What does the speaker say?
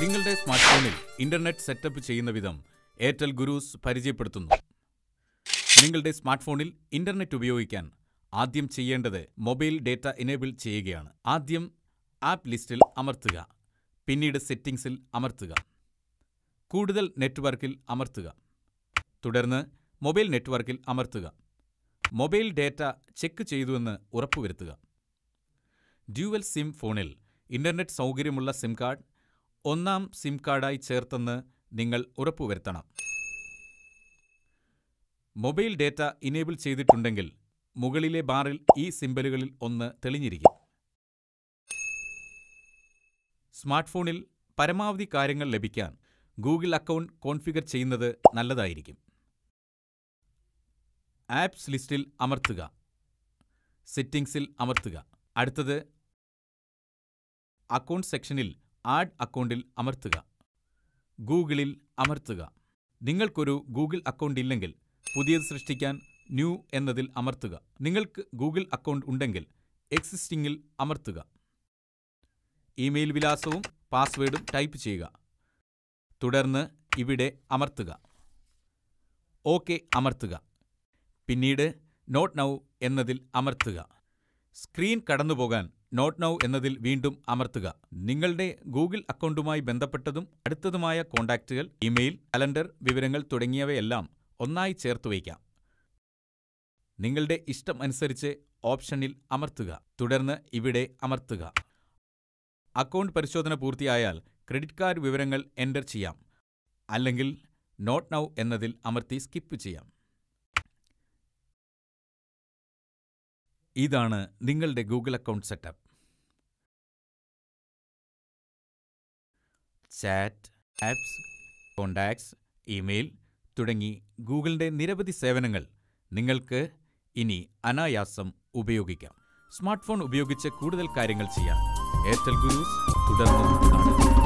നിങ്ങളുടെ സ്മാർട്ട് ഫോണിൽ internet setup ചെയ്യുന്ന വിധം എയർടെൽ ഗുരുസ് പരിചയപ്പെടുത്തുന്നു നിങ്ങളുടെ സ്മാർട്ട് ഫോണിൽ ഇന്റർനെറ്റ് ഉപയോഗിക്കാൻ ആദ്യം ചെയ്യേണ്ടത് മൊബൈൽ ഡേറ്റ എനേബിൾ ചെയ്യുകയാണ് ആദ്യം ആപ്പ് ലിസ്റ്റിൽ അമർത്തുക പിന്നീട് സെറ്റിംഗ്സിൽ അമർത്തുക കൂടുതൽ നെറ്റ്വർക്കിൽ അമർത്തുക തുടർന്ന് മൊബൈൽ നെറ്റ്വർക്കിൽ അമർത്തുക മൊബൈൽ ഡേറ്റ ചെക്ക് ചെയ്തുവെന്ന് ഉറപ്പുവരുത്തുക ഡ്യുവൽ സിം ഫോണിൽ ഇന്റർനെറ്റ് സൗകര്യമുള്ള സിം കാർഡ് ഒന്നാം സിം കാർഡായി ചേർത്തെന്ന് നിങ്ങൾ ഉറപ്പുവരുത്തണം മൊബൈൽ ഡാറ്റ ഇനേബിൾ ചെയ്തിട്ടുണ്ടെങ്കിൽ മുകളിലെ ബാറിൽ ഈ സിംബലുകളിൽ ഒന്ന് തെളിഞ്ഞിരിക്കും സ്മാർട്ട്ഫോണിൽ പരമാവധി കാര്യങ്ങൾ ലഭിക്കാൻ ഗൂഗിൾ അക്കൗണ്ട് കോൺഫിഗർ ചെയ്യുന്നത് നല്ലതായിരിക്കും ആപ്സ് ലിസ്റ്റിൽ അമർത്തുക സെറ്റിംഗ്സിൽ അമർത്തുക അടുത്തത് അക്കൗണ്ട് സെക്ഷനിൽ ആഡ് അക്കൗണ്ടിൽ അമർത്തുക ഗൂഗിളിൽ അമർത്തുക നിങ്ങൾക്കൊരു ഗൂഗിൾ അക്കൗണ്ട് ഇല്ലെങ്കിൽ പുതിയത് സൃഷ്ടിക്കാൻ ന്യൂ എന്നതിൽ അമർത്തുക നിങ്ങൾക്ക് ഗൂഗിൾ അക്കൗണ്ട് ഉണ്ടെങ്കിൽ എക്സിസ്റ്റിംഗിൽ അമർത്തുക ഇമെയിൽ വിലാസവും പാസ്വേഡും ടൈപ്പ് ചെയ്യുക തുടർന്ന് ഇവിടെ അമർത്തുക ഓക്കെ അമർത്തുക പിന്നീട് നോട്ട് നൗ എന്നതിൽ അമർത്തുക സ്ക്രീൻ കടന്നുപോകാൻ നോട്ട് നൗ എന്നതിൽ വീണ്ടും അമർത്തുക നിങ്ങളുടെ ഗൂഗിൾ അക്കൗണ്ടുമായി ബന്ധപ്പെട്ടതും അടുത്തതുമായ കോൺടാക്റ്റുകൾ ഇമെയിൽ കലണ്ടർ വിവരങ്ങൾ തുടങ്ങിയവയെല്ലാം ഒന്നായി ചേർത്ത് വയ്ക്കാം നിങ്ങളുടെ ഇഷ്ടം അനുസരിച്ച് ഓപ്ഷനിൽ അമർത്തുക തുടർന്ന് ഇവിടെ അമർത്തുക അക്കൗണ്ട് പരിശോധന പൂർത്തിയായാൽ ക്രെഡിറ്റ് കാർഡ് വിവരങ്ങൾ എൻ്റർ ചെയ്യാം അല്ലെങ്കിൽ നോട്ട് നൗ എന്നതിൽ അമർത്തി സ്കിപ്പ് ചെയ്യാം ഇതാണ് നിങ്ങളുടെ Google account setup chat apps contacts email തുടങ്ങി ഗൂഗിളിൻ്റെ നിരവധി സേവനങ്ങൾ നിങ്ങൾക്ക് ഇനി അനായാസം ഉപയോഗിക്കാം സ്മാർട്ട് ഫോൺ ഉപയോഗിച്ച് കൂടുതൽ കാര്യങ്ങൾ ചെയ്യാം എയർടെൽ ഗുരു തുടർന്നും